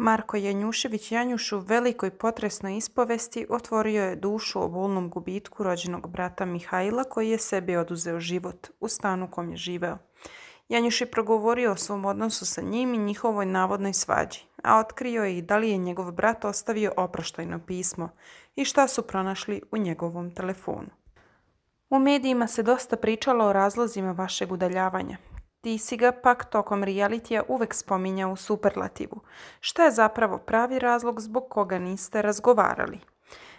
Marko Janjušević Janjušu u velikoj potresnoj ispovesti otvorio je dušu o bolnom gubitku rođenog brata Mihajla koji je sebi oduzeo život u stanu u kom je živeo. Janjuš je progovorio o svom odnosu sa njim i njihovoj navodnoj svađi, a otkrio je i da li je njegov brat ostavio oproštajno pismo i šta su pronašli u njegovom telefonu. U medijima se dosta pričalo o razlozima vašeg udaljavanja. Ti si ga pak tokom realitija uvek spominja u superlativu. Šta je zapravo pravi razlog zbog koga niste razgovarali?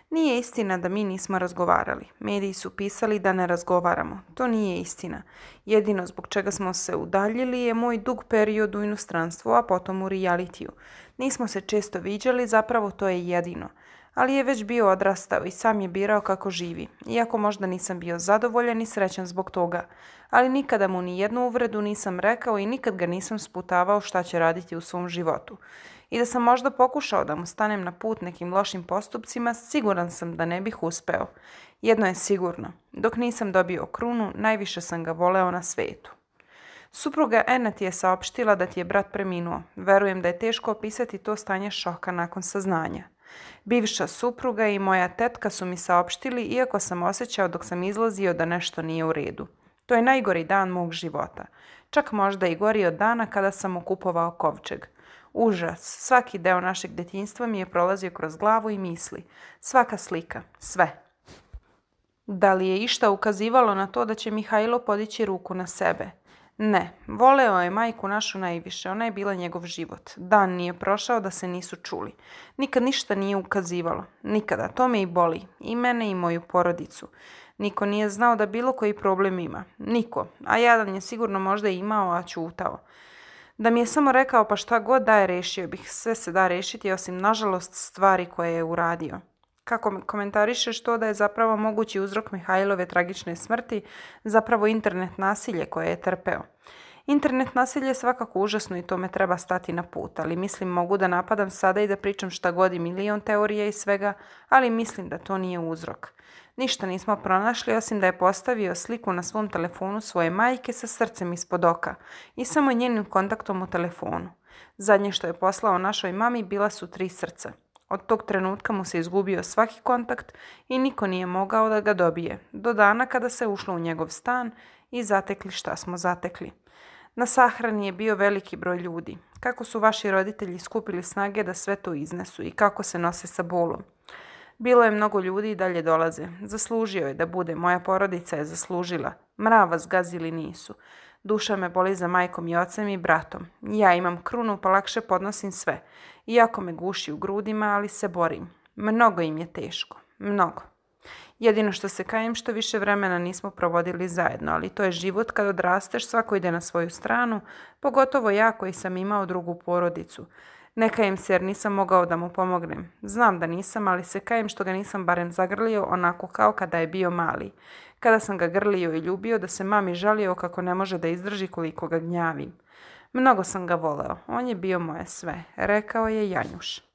Nije istina da mi nismo razgovarali. Mediji su pisali da ne razgovaramo. To nije istina. Jedino zbog čega smo se udaljili je moj dug period u inostranstvu, a potom u realitiju. Nismo se često viđali, zapravo to je jedino. Ali je već bio odrastao i sam je birao kako živi. Iako možda nisam bio zadovoljan i srećan zbog toga. Ali nikada mu ni jednu uvredu nisam rekao i nikad ga nisam sputavao šta će raditi u svom životu. I da sam možda pokušao da mu stanem na put nekim lošim postupcima, siguran sam da ne bih uspeo. Jedno je sigurno. Dok nisam dobio krunu, najviše sam ga voleo na svetu. Supruga Ena je saopštila da ti je brat preminuo. Verujem da je teško opisati to stanje šoka nakon saznanja. Bivša supruga i moja tetka su mi saopštili iako sam osjećao dok sam izlazio da nešto nije u redu. To je najgori dan mog života. Čak možda i gori od dana kada sam okupovao kovčeg. Užas, svaki deo našeg detinjstva mi je prolazio kroz glavu i misli. Svaka slika, sve. Da li je išta ukazivalo na to da će Mihajlo podići ruku na sebe? Ne, voleo je majku našu najviše, ona je bila njegov život. Dan nije prošao da se nisu čuli. Nikad ništa nije ukazivalo. Nikada, to me i boli. I mene i moju porodicu. Niko nije znao da bilo koji problem ima. Niko. A jadan je sigurno možda imao, a čutao. Da mi je samo rekao pa šta god da je rešio bih, sve se da rešiti osim nažalost stvari koje je uradio. Kako komentariše što da je zapravo mogući uzrok Mihajlove tragične smrti zapravo internet nasilje koje je trpeo? Internet nasilje je svakako užasno i tome treba stati na put, ali mislim mogu da napadam sada i da pričam šta godi i milion teorija i svega, ali mislim da to nije uzrok. Ništa nismo pronašli osim da je postavio sliku na svom telefonu svoje majke sa srcem ispod oka i samo njenim kontaktom u telefonu. Zadnje što je poslao našoj mami bila su tri srca. Od tog trenutka mu se izgubio svaki kontakt i niko nije mogao da ga dobije, do dana kada se ušlo u njegov stan i zatekli šta smo zatekli. Na sahrani je bio veliki broj ljudi. Kako su vaši roditelji skupili snage da sve to iznesu i kako se nose sa bolom. Bilo je mnogo ljudi i dalje dolaze. Zaslužio je da bude, moja porodica je zaslužila. Mrava zgazili nisu. Duša me boli za majkom i ocem i bratom. Ja imam krunu pa lakše podnosim sve. Iako me guši u grudima, ali se borim. Mnogo im je teško. Mnogo. Jedino što se kajem što više vremena nismo provodili zajedno, ali to je život kad odrasteš, svako ide na svoju stranu, pogotovo ja koji sam imao drugu porodicu ne kajem se jer nisam mogao da mu pomognem. Znam da nisam, ali se kajem što ga nisam barem zagrlio onako kao kada je bio mali. Kada sam ga grlio i ljubio da se mami žalio kako ne može da izdrži koliko ga gnjavim. Mnogo sam ga voleo. On je bio moje sve, rekao je Janjuš.